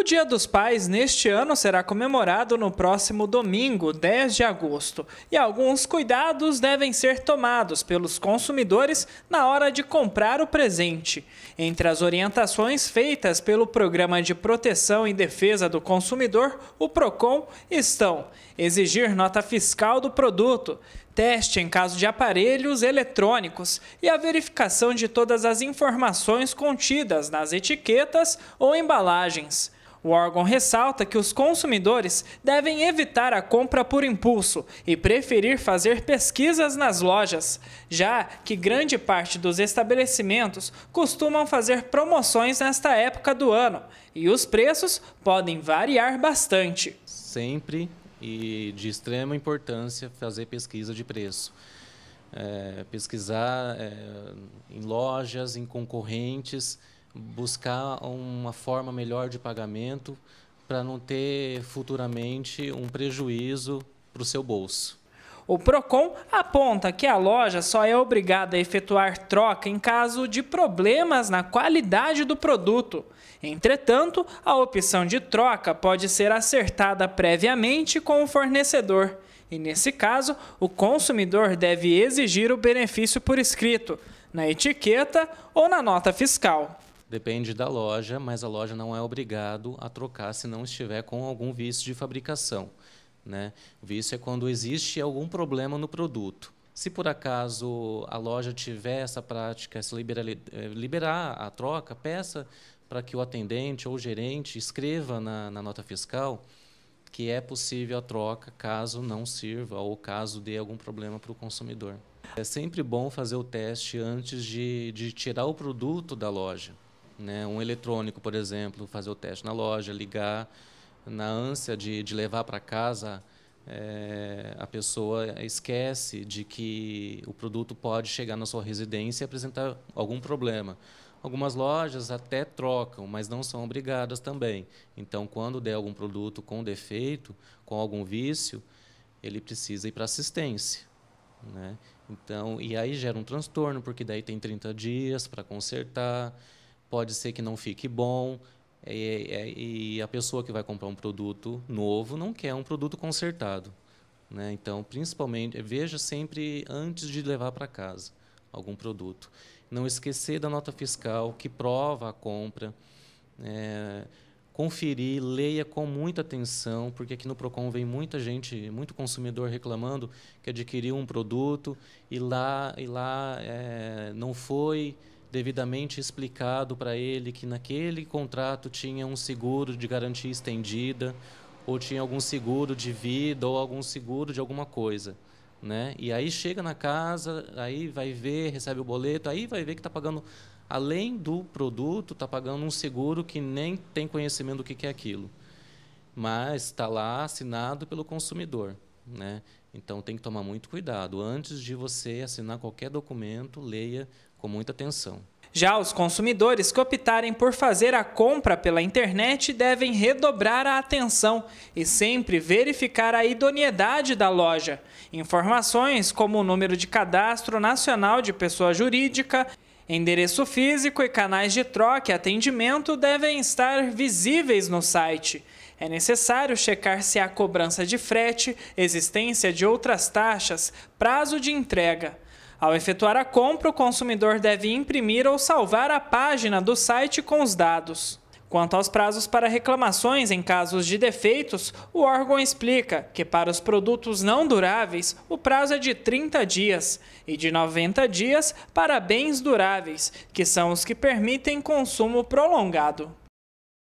O Dia dos Pais neste ano será comemorado no próximo domingo, 10 de agosto, e alguns cuidados devem ser tomados pelos consumidores na hora de comprar o presente. Entre as orientações feitas pelo Programa de Proteção e Defesa do Consumidor, o PROCON, estão exigir nota fiscal do produto, teste em caso de aparelhos eletrônicos e a verificação de todas as informações contidas nas etiquetas ou embalagens. O órgão ressalta que os consumidores devem evitar a compra por impulso e preferir fazer pesquisas nas lojas, já que grande parte dos estabelecimentos costumam fazer promoções nesta época do ano e os preços podem variar bastante. Sempre e de extrema importância fazer pesquisa de preço. É, pesquisar é, em lojas, em concorrentes buscar uma forma melhor de pagamento para não ter futuramente um prejuízo para o seu bolso. O Procon aponta que a loja só é obrigada a efetuar troca em caso de problemas na qualidade do produto. Entretanto, a opção de troca pode ser acertada previamente com o fornecedor. E nesse caso, o consumidor deve exigir o benefício por escrito, na etiqueta ou na nota fiscal. Depende da loja, mas a loja não é obrigado a trocar se não estiver com algum vício de fabricação. Né? Vício é quando existe algum problema no produto. Se por acaso a loja tiver essa prática, se eh, liberar a troca, peça para que o atendente ou o gerente escreva na, na nota fiscal que é possível a troca caso não sirva ou caso dê algum problema para o consumidor. É sempre bom fazer o teste antes de, de tirar o produto da loja. Né? Um eletrônico, por exemplo, fazer o teste na loja, ligar, na ânsia de, de levar para casa, é, a pessoa esquece de que o produto pode chegar na sua residência e apresentar algum problema. Algumas lojas até trocam, mas não são obrigadas também. Então, quando der algum produto com defeito, com algum vício, ele precisa ir para assistência. Né? Então, e aí gera um transtorno, porque daí tem 30 dias para consertar pode ser que não fique bom. E, é, é, e a pessoa que vai comprar um produto novo não quer um produto consertado. Né? Então, principalmente, veja sempre antes de levar para casa algum produto. Não esquecer da nota fiscal que prova a compra. É, conferir, leia com muita atenção, porque aqui no Procon vem muita gente, muito consumidor reclamando que adquiriu um produto e lá, e lá é, não foi devidamente explicado para ele que naquele contrato tinha um seguro de garantia estendida, ou tinha algum seguro de vida, ou algum seguro de alguma coisa. Né? E aí chega na casa, aí vai ver, recebe o boleto, aí vai ver que está pagando, além do produto, está pagando um seguro que nem tem conhecimento do que, que é aquilo. Mas está lá assinado pelo consumidor. Né? Então tem que tomar muito cuidado. Antes de você assinar qualquer documento, leia com muita atenção. Já os consumidores que optarem por fazer a compra pela internet devem redobrar a atenção e sempre verificar a idoneidade da loja. Informações como o número de cadastro nacional de pessoa jurídica, endereço físico e canais de troca e atendimento devem estar visíveis no site. É necessário checar se há cobrança de frete, existência de outras taxas, prazo de entrega. Ao efetuar a compra, o consumidor deve imprimir ou salvar a página do site com os dados. Quanto aos prazos para reclamações em casos de defeitos, o órgão explica que para os produtos não duráveis o prazo é de 30 dias e de 90 dias para bens duráveis, que são os que permitem consumo prolongado.